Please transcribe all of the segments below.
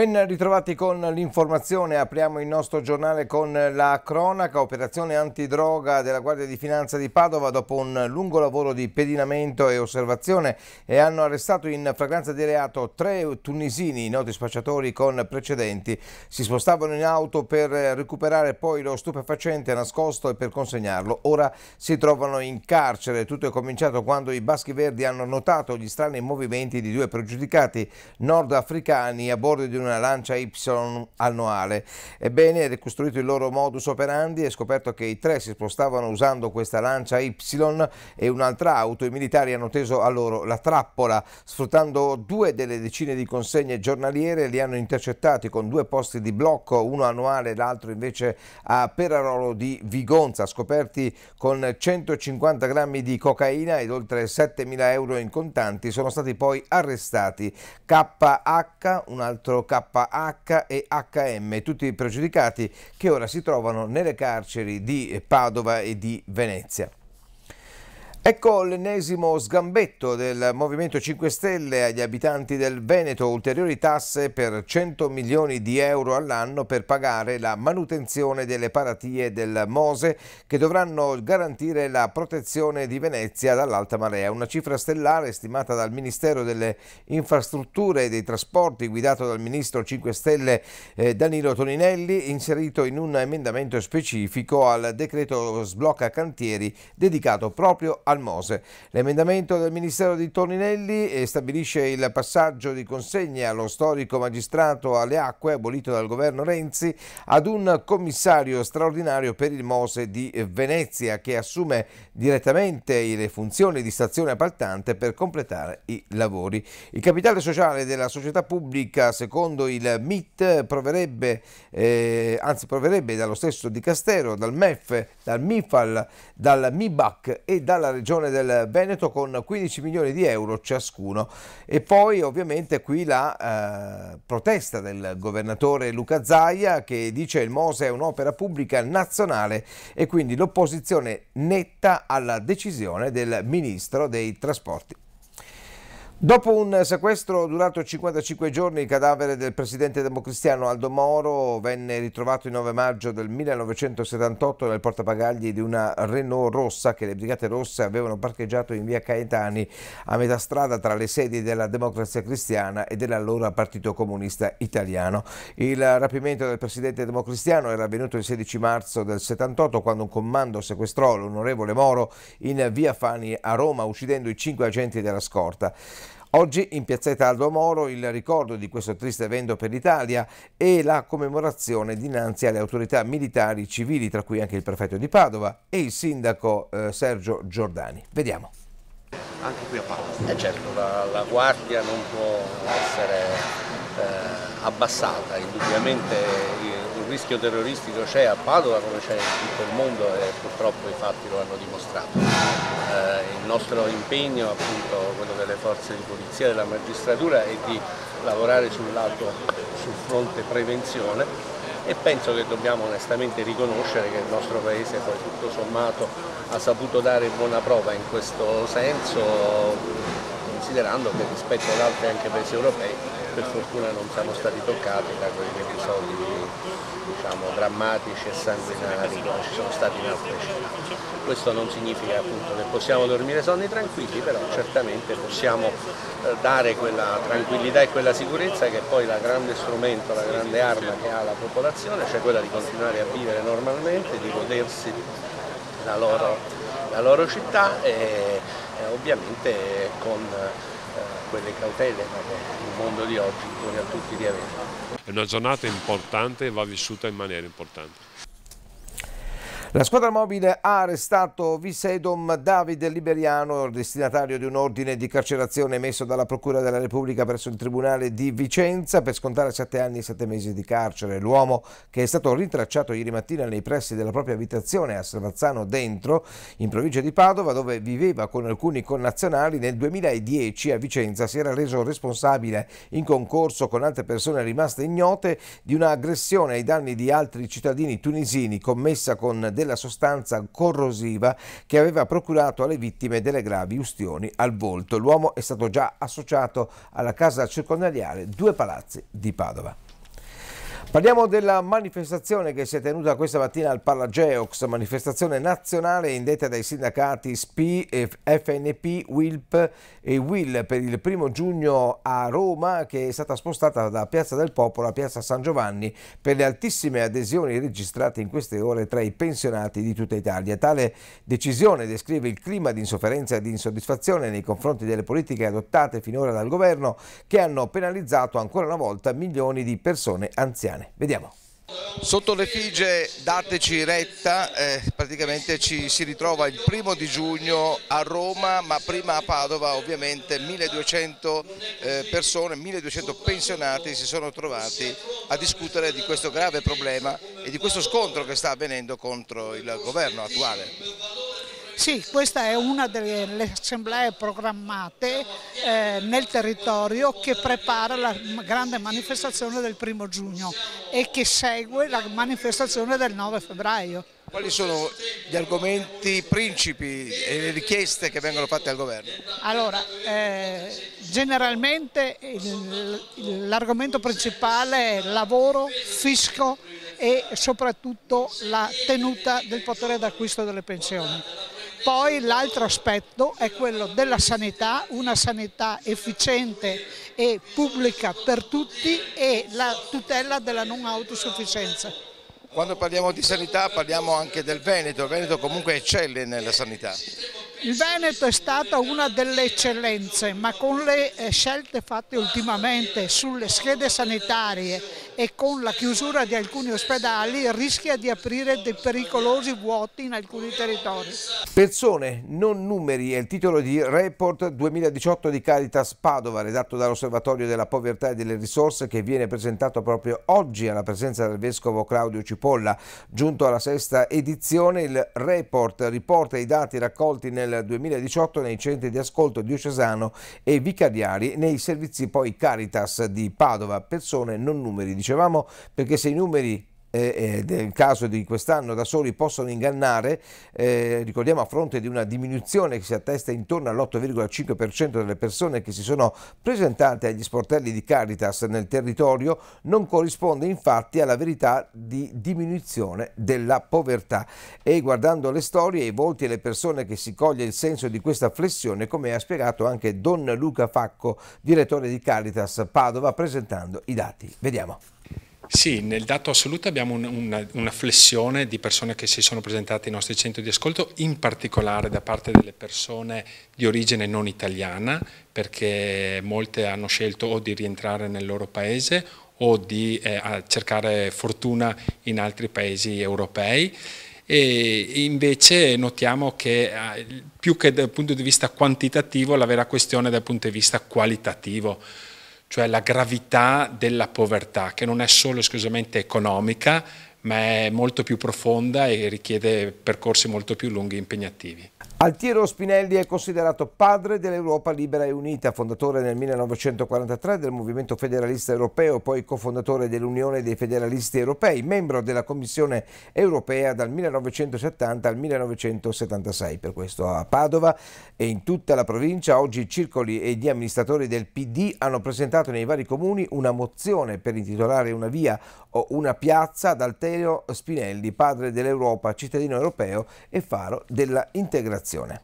Ben ritrovati con l'informazione, apriamo il nostro giornale con la cronaca, operazione antidroga della Guardia di Finanza di Padova dopo un lungo lavoro di pedinamento e osservazione e hanno arrestato in fragranza di reato tre tunisini, noti spacciatori con precedenti, si spostavano in auto per recuperare poi lo stupefacente nascosto e per consegnarlo, ora si trovano in carcere, tutto è cominciato quando i Baschi Verdi hanno notato gli strani movimenti di due pregiudicati nordafricani a bordo di una una lancia Y annuale. Ebbene, ricostruito il loro modus operandi e scoperto che i tre si spostavano usando questa lancia Y e un'altra auto. I militari hanno teso a loro la trappola, sfruttando due delle decine di consegne giornaliere, li hanno intercettati con due posti di blocco, uno annuale e l'altro invece a Perarolo di Vigonza, scoperti con 150 grammi di cocaina ed oltre 7.000 euro in contanti, sono stati poi arrestati KH, un altro KH KH e HM, tutti i pregiudicati che ora si trovano nelle carceri di Padova e di Venezia. Ecco l'ennesimo sgambetto del Movimento 5 Stelle agli abitanti del Veneto, ulteriori tasse per 100 milioni di euro all'anno per pagare la manutenzione delle paratie del Mose che dovranno garantire la protezione di Venezia dall'alta marea. Una cifra stellare stimata dal Ministero delle Infrastrutture e dei Trasporti guidato dal Ministro 5 Stelle eh, Danilo Toninelli inserito in un emendamento specifico al decreto sblocca cantieri dedicato proprio al al Mose. L'emendamento del Ministero di Toninelli eh, stabilisce il passaggio di consegne allo storico magistrato alle acque, abolito dal governo Renzi, ad un commissario straordinario per il Mose di eh, Venezia che assume direttamente le funzioni di stazione appaltante per completare i lavori. Il capitale sociale della società pubblica, secondo il MIT, proverebbe, eh, anzi proverebbe dallo stesso Dicastero, dal MEF, dal MIFAL, dal MIBAC e dalla Regione Regione del Veneto con 15 milioni di euro ciascuno. E poi ovviamente qui la eh, protesta del governatore Luca Zaia che dice il Mose è un'opera pubblica nazionale e quindi l'opposizione netta alla decisione del Ministro dei Trasporti. Dopo un sequestro durato 55 giorni, il cadavere del presidente democristiano Aldo Moro venne ritrovato il 9 maggio del 1978 nel portapagagli di una Renault rossa che le Brigate Rosse avevano parcheggiato in via Caetani a metà strada tra le sedi della Democrazia Cristiana e dell'allora Partito Comunista Italiano. Il rapimento del presidente democristiano era avvenuto il 16 marzo del 78 quando un comando sequestrò l'onorevole Moro in via Fani a Roma uccidendo i cinque agenti della scorta. Oggi in piazzetta Aldo Moro il ricordo di questo triste evento per l'Italia e la commemorazione dinanzi alle autorità militari civili, tra cui anche il prefetto di Padova e il sindaco eh, Sergio Giordani. Vediamo. Anche qui a Padova. Eh certo, la, la guardia non può essere eh, abbassata, indubbiamente rischio terroristico c'è a Padova come c'è in tutto il mondo e purtroppo i fatti lo hanno dimostrato. Eh, il nostro impegno, appunto quello delle forze di polizia, e della magistratura, è di lavorare sul lato, sul fronte prevenzione e penso che dobbiamo onestamente riconoscere che il nostro Paese poi tutto sommato ha saputo dare buona prova in questo senso, considerando che rispetto ad altri anche paesi europei per fortuna non siamo stati toccati da quegli episodi diciamo, drammatici e sanguinari che ci sono stati in altre città. Questo non significa appunto, che possiamo dormire sonni tranquilli, però certamente possiamo eh, dare quella tranquillità e quella sicurezza che poi la grande strumento, la grande arma che ha la popolazione, cioè quella di continuare a vivere normalmente, di godersi la loro, la loro città e, e ovviamente con quelle cautele che il mondo di oggi impone a tutti di avere. È una giornata importante e va vissuta in maniera importante. La squadra mobile ha arrestato Visedom Davide Liberiano, destinatario di un ordine di carcerazione emesso dalla Procura della Repubblica presso il Tribunale di Vicenza per scontare 7 anni e 7 mesi di carcere. L'uomo che è stato rintracciato ieri mattina nei pressi della propria abitazione a Savazzano Dentro, in provincia di Padova, dove viveva con alcuni connazionali, nel 2010 a Vicenza si era reso responsabile in concorso con altre persone rimaste ignote di un'aggressione ai danni di altri cittadini tunisini commessa con della sostanza corrosiva che aveva procurato alle vittime delle gravi ustioni al volto. L'uomo è stato già associato alla casa circondariale Due Palazzi di Padova. Parliamo della manifestazione che si è tenuta questa mattina al Palageox, manifestazione nazionale indetta dai sindacati SPI, FNP, WILP e WIL per il primo giugno a Roma che è stata spostata da Piazza del Popolo a Piazza San Giovanni per le altissime adesioni registrate in queste ore tra i pensionati di tutta Italia. Tale decisione descrive il clima di insofferenza e di insoddisfazione nei confronti delle politiche adottate finora dal governo che hanno penalizzato ancora una volta milioni di persone anziane cristiane. Vediamo. Sotto l'effigie dateci retta, eh, praticamente ci si ritrova il primo di giugno a Roma, ma prima a Padova ovviamente 1200 eh, persone, 1200 pensionati si sono trovati a discutere di questo grave problema e di questo scontro che sta avvenendo contro il governo attuale. Sì, questa è una delle assemblee programmate eh, nel territorio che prepara la grande manifestazione del primo giugno e che segue la manifestazione del 9 febbraio. Quali sono gli argomenti principi e le richieste che vengono fatte al governo? Allora, eh, generalmente l'argomento principale è lavoro, fisco e soprattutto la tenuta del potere d'acquisto delle pensioni. Poi l'altro aspetto è quello della sanità, una sanità efficiente e pubblica per tutti e la tutela della non autosufficienza. Quando parliamo di sanità parliamo anche del Veneto, il Veneto comunque eccelle nella sanità. Il Veneto è stata una delle eccellenze, ma con le eh, scelte fatte ultimamente sulle schede sanitarie e con la chiusura di alcuni ospedali rischia di aprire dei pericolosi vuoti in alcuni territori. Persone, non numeri è il titolo di Report 2018 di Caritas Padova, redatto dall'Osservatorio della Povertà e delle Risorse che viene presentato proprio oggi alla presenza del Vescovo Claudio Cipolla. Giunto alla sesta edizione, il Report riporta i dati raccolti nel 2018 nei centri di ascolto diocesano e vicariari nei servizi poi Caritas di Padova, persone non numeri diciamo dicevamo, perché se i numeri eh, eh, del caso di quest'anno da soli possono ingannare, eh, ricordiamo a fronte di una diminuzione che si attesta intorno all'8,5% delle persone che si sono presentate agli sportelli di Caritas nel territorio, non corrisponde infatti alla verità di diminuzione della povertà. E guardando le storie, i volti e le persone che si coglie il senso di questa flessione, come ha spiegato anche Don Luca Facco, direttore di Caritas Padova, presentando i dati. Vediamo. Sì, nel dato assoluto abbiamo un, una, una, flessione di persone che si sono presentate ai nostri centri di ascolto, in particolare da parte delle persone di origine non italiana, perché molte hanno scelto o di rientrare nel loro paese o di eh, cercare fortuna in altri paesi europei. E invece notiamo che eh, più che dal punto di vista quantitativo la vera questione è dal punto di vista qualitativo cioè la gravità della povertà, che non è solo esclusivamente economica, ma è molto più profonda e richiede percorsi molto più lunghi e impegnativi. Altiero Spinelli è considerato padre dell'Europa libera e unita, fondatore nel 1943 del Movimento Federalista Europeo, poi cofondatore dell'Unione dei Federalisti Europei, membro della Commissione Europea dal 1970 al 1976. Per questo a Padova e in tutta la provincia oggi circoli e gli amministratori del PD hanno presentato nei vari comuni una mozione per intitolare una via o una piazza ad Altiero Spinelli, padre dell'Europa, cittadino europeo e faro della integrazione destinazione.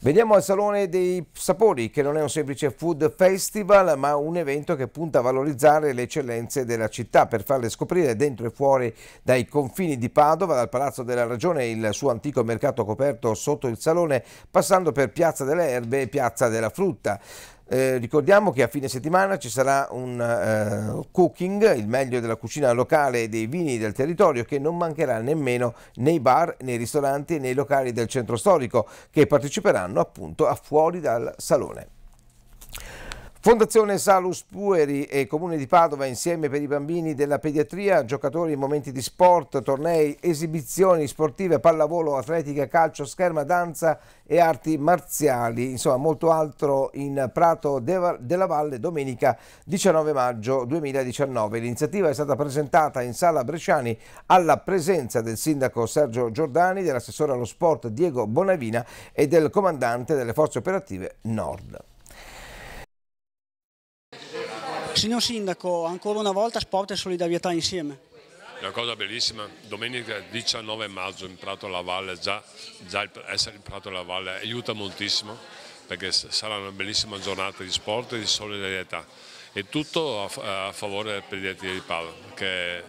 Vediamo al Salone dei Sapori, che non è un semplice food festival, ma un evento che punta a valorizzare le eccellenze della città per farle scoprire dentro e fuori dai confini di Padova, dal Palazzo della Ragione, il suo antico mercato coperto sotto il Salone, passando per Piazza delle Erbe e Piazza della Frutta. Eh, ricordiamo che a fine settimana ci sarà un eh, cooking, il meglio della cucina locale e dei vini del territorio, che non mancherà nemmeno nei bar, nei ristoranti e nei locali del centro storico, che parteciperanno appunto a fuori dal salone. Fondazione Salus Pueri e Comune di Padova insieme per i bambini della pediatria, giocatori in momenti di sport, tornei, esibizioni sportive, pallavolo, atletica, calcio, scherma, danza e arti marziali, insomma molto altro in Prato della Valle domenica 19 maggio 2019. L'iniziativa è stata presentata in Sala Bresciani alla presenza del sindaco Sergio Giordani, dell'assessore allo sport Diego Bonavina e del comandante delle forze operative Nord. Signor Sindaco, ancora una volta sport e solidarietà insieme. Una cosa bellissima, domenica 19 maggio in Prato alla Valle, già, già essere in Prato alla Valle aiuta moltissimo perché sarà una bellissima giornata di sport e di solidarietà e tutto a, a favore del pediatria di Padova che è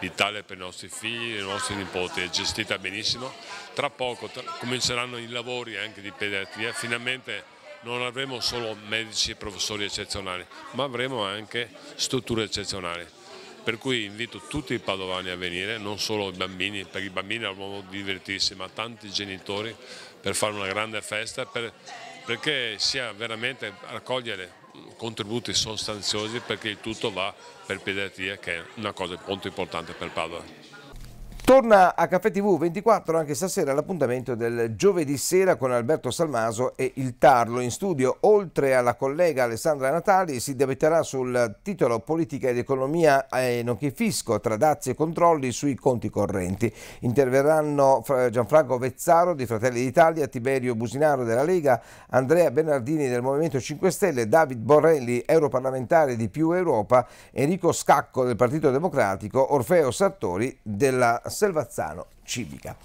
vitale per i nostri figli e i nostri nipoti è gestita benissimo. Tra poco tra, cominceranno i lavori anche di pediatria, finalmente non avremo solo medici e professori eccezionali, ma avremo anche strutture eccezionali. Per cui invito tutti i padovani a venire, non solo i bambini, perché i bambini hanno modo di divertirsi, ma tanti genitori per fare una grande festa, per, perché sia veramente raccogliere contributi sostanziosi perché il tutto va per pediatria eh, che è una cosa molto importante per Padova. Torna a Caffè TV 24 anche stasera l'appuntamento del giovedì sera con Alberto Salmaso e il Tarlo. In studio, oltre alla collega Alessandra Natali, si debetterà sul titolo Politica ed economia e eh, nonché fisco tra dazi e controlli sui conti correnti. Interverranno Gianfranco Vezzaro di Fratelli d'Italia, Tiberio Businaro della Lega, Andrea Bernardini del Movimento 5 Stelle, David Borrelli, europarlamentare di Più Europa, Enrico Scacco del Partito Democratico, Orfeo Sartori della Selvazzano civica.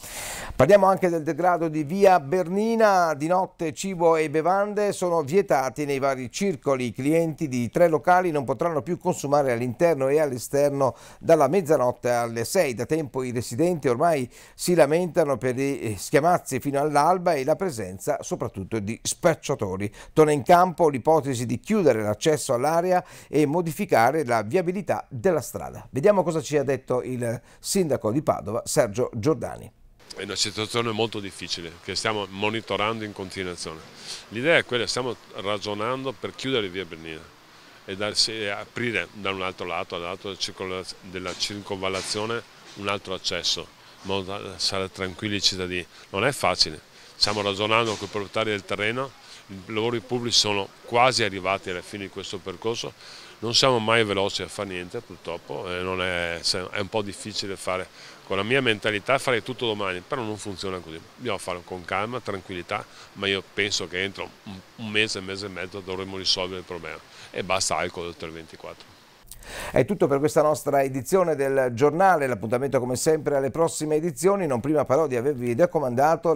Parliamo anche del degrado di via Bernina, di notte cibo e bevande sono vietati nei vari circoli, i clienti di tre locali non potranno più consumare all'interno e all'esterno dalla mezzanotte alle 6, da tempo i residenti ormai si lamentano per i eh, schiamazzi fino all'alba e la presenza soprattutto di spacciatori. Torna in campo l'ipotesi di chiudere l'accesso all'area e modificare la viabilità della strada. Vediamo cosa ci ha detto il sindaco di Padova, Sergio Giorgio. Giordani. È una situazione molto difficile che stiamo monitorando in continuazione. L'idea è quella, stiamo ragionando per chiudere via Bernina e, darsi, e aprire da un altro lato, dall'altro della circonvallazione, un altro accesso, in modo da stare tranquilli i cittadini. Non è facile, stiamo ragionando con i proprietari del terreno lavori pubblici sono quasi arrivati alla fine di questo percorso, non siamo mai veloci a fare niente purtroppo, è, è, un po' difficile fare con la mia mentalità fare tutto domani, però non funziona così, dobbiamo farlo con calma, tranquillità, ma io penso che entro un mese, un mese e mezzo dovremo risolvere il problema e basta alcol oltre il 24. È tutto per questa nostra edizione del giornale, l'appuntamento come sempre alle prossime edizioni, non prima però di avervi raccomandato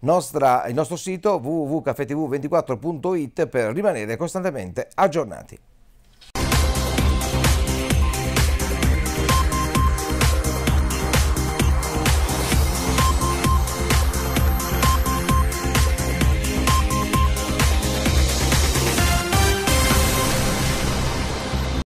nostra, il nostro sito www.caffetv24.it per rimanere costantemente aggiornati.